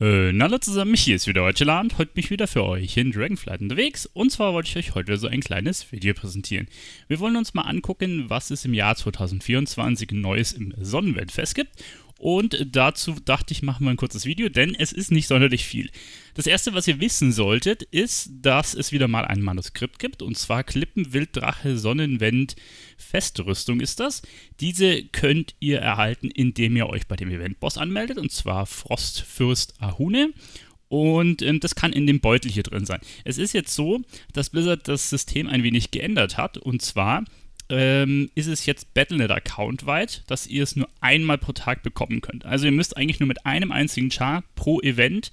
Äh, na hallo zusammen, mich hier ist wieder heute Land. Heute bin ich wieder für euch in Dragonflight unterwegs. Und zwar wollte ich euch heute so ein kleines Video präsentieren. Wir wollen uns mal angucken, was es im Jahr 2024 Neues im Sonnenweltfest gibt. Und dazu dachte ich, machen wir ein kurzes Video, denn es ist nicht sonderlich viel. Das erste, was ihr wissen solltet, ist, dass es wieder mal ein Manuskript gibt. Und zwar Klippenwilddrache Wilddrache, Sonnenwend, Festrüstung ist das. Diese könnt ihr erhalten, indem ihr euch bei dem Eventboss anmeldet. Und zwar Frostfürst Ahune. Und ähm, das kann in dem Beutel hier drin sein. Es ist jetzt so, dass Blizzard das System ein wenig geändert hat. Und zwar ähm, ist es jetzt Battlenet-Account weit, dass ihr es nur einmal pro Tag bekommen könnt. Also ihr müsst eigentlich nur mit einem einzigen Char pro Event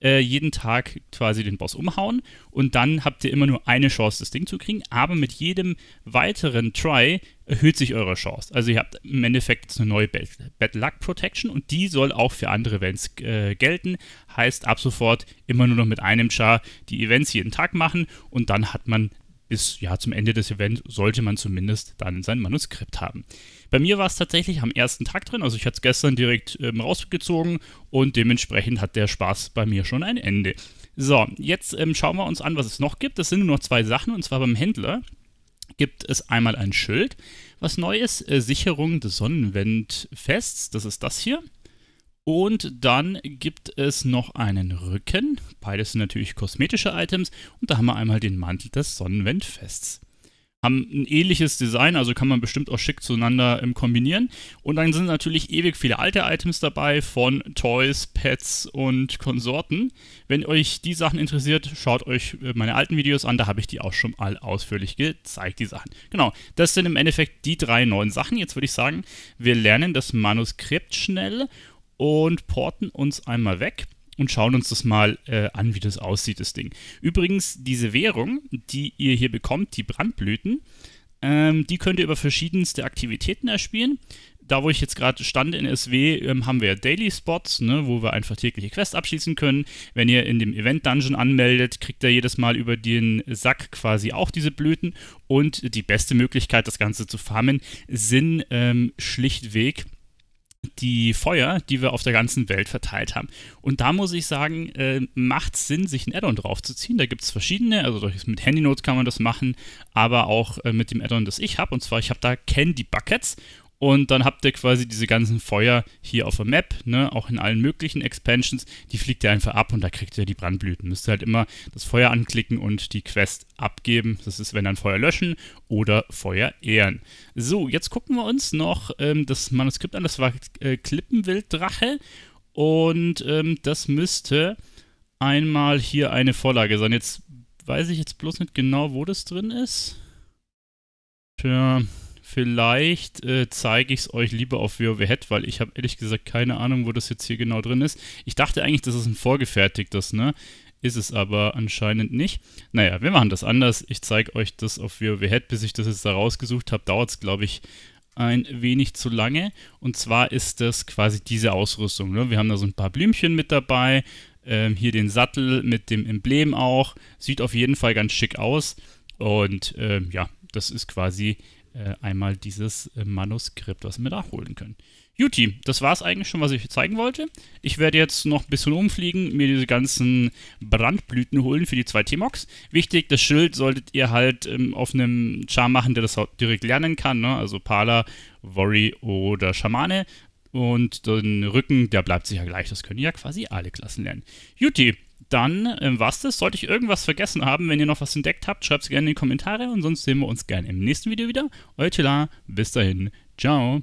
äh, jeden Tag quasi den Boss umhauen und dann habt ihr immer nur eine Chance, das Ding zu kriegen. Aber mit jedem weiteren Try erhöht sich eure Chance. Also ihr habt im Endeffekt jetzt eine neue Bad, Bad Luck Protection und die soll auch für andere Events äh, gelten. Heißt ab sofort immer nur noch mit einem Char die Events jeden Tag machen und dann hat man bis ja zum Ende des Events, sollte man zumindest dann sein Manuskript haben. Bei mir war es tatsächlich am ersten Tag drin, also ich hatte es gestern direkt ähm, rausgezogen und dementsprechend hat der Spaß bei mir schon ein Ende. So, jetzt ähm, schauen wir uns an, was es noch gibt. Das sind nur noch zwei Sachen und zwar beim Händler gibt es einmal ein Schild, was neu ist, äh, Sicherung des Sonnenwindfests, das ist das hier. Und dann gibt es noch einen Rücken. Beides sind natürlich kosmetische Items. Und da haben wir einmal den Mantel des Sonnenwindfests. Haben ein ähnliches Design, also kann man bestimmt auch schick zueinander ähm, kombinieren. Und dann sind natürlich ewig viele alte Items dabei von Toys, Pets und Konsorten. Wenn euch die Sachen interessiert, schaut euch äh, meine alten Videos an, da habe ich die auch schon mal ausführlich gezeigt, die Sachen. Genau, das sind im Endeffekt die drei neuen Sachen. Jetzt würde ich sagen, wir lernen das Manuskript schnell und porten uns einmal weg und schauen uns das mal äh, an, wie das aussieht, das Ding. Übrigens, diese Währung, die ihr hier bekommt, die Brandblüten, ähm, die könnt ihr über verschiedenste Aktivitäten erspielen. Da, wo ich jetzt gerade stand in SW, ähm, haben wir Daily Spots, ne, wo wir einfach tägliche Quests abschließen können. Wenn ihr in dem Event Dungeon anmeldet, kriegt ihr jedes Mal über den Sack quasi auch diese Blüten. Und die beste Möglichkeit, das Ganze zu farmen, sind ähm, schlichtweg die Feuer, die wir auf der ganzen Welt verteilt haben. Und da muss ich sagen, äh, macht es Sinn, sich ein Addon draufzuziehen. Da gibt es verschiedene, also mit Handynotes kann man das machen, aber auch äh, mit dem Addon, das ich habe. Und zwar, ich habe da Candy Buckets und dann habt ihr quasi diese ganzen Feuer hier auf der Map, ne, auch in allen möglichen Expansions. Die fliegt ihr einfach ab und da kriegt ihr die Brandblüten. Müsst ihr halt immer das Feuer anklicken und die Quest abgeben. Das ist, wenn dann Feuer löschen oder Feuer ehren. So, jetzt gucken wir uns noch ähm, das Manuskript an. Das war äh, Klippenwilddrache. Und ähm, das müsste einmal hier eine Vorlage sein. Jetzt weiß ich jetzt bloß nicht genau, wo das drin ist. Tja. Vielleicht äh, zeige ich es euch lieber auf WoW Head, weil ich habe ehrlich gesagt keine Ahnung, wo das jetzt hier genau drin ist. Ich dachte eigentlich, das ist ein vorgefertigtes, ne? Ist es aber anscheinend nicht. Naja, wir machen das anders. Ich zeige euch das auf WoW Head. Bis ich das jetzt da rausgesucht habe, dauert es, glaube ich, ein wenig zu lange. Und zwar ist das quasi diese Ausrüstung. Ne? Wir haben da so ein paar Blümchen mit dabei. Ähm, hier den Sattel mit dem Emblem auch. Sieht auf jeden Fall ganz schick aus. Und ähm, ja, das ist quasi äh, einmal dieses äh, Manuskript, was wir nachholen können. Juti, das war es eigentlich schon, was ich zeigen wollte. Ich werde jetzt noch ein bisschen umfliegen, mir diese ganzen Brandblüten holen für die zwei T-Mox. Wichtig, das Schild solltet ihr halt ähm, auf einem Char machen, der das direkt lernen kann, ne? also Pala, Worry oder Schamane. Und den Rücken, der bleibt sicher gleich. Das können ja quasi alle Klassen lernen. Juti, dann war es das. Sollte ich irgendwas vergessen haben, wenn ihr noch was entdeckt habt, schreibt es gerne in die Kommentare und sonst sehen wir uns gerne im nächsten Video wieder. Euer Tila, bis dahin, ciao.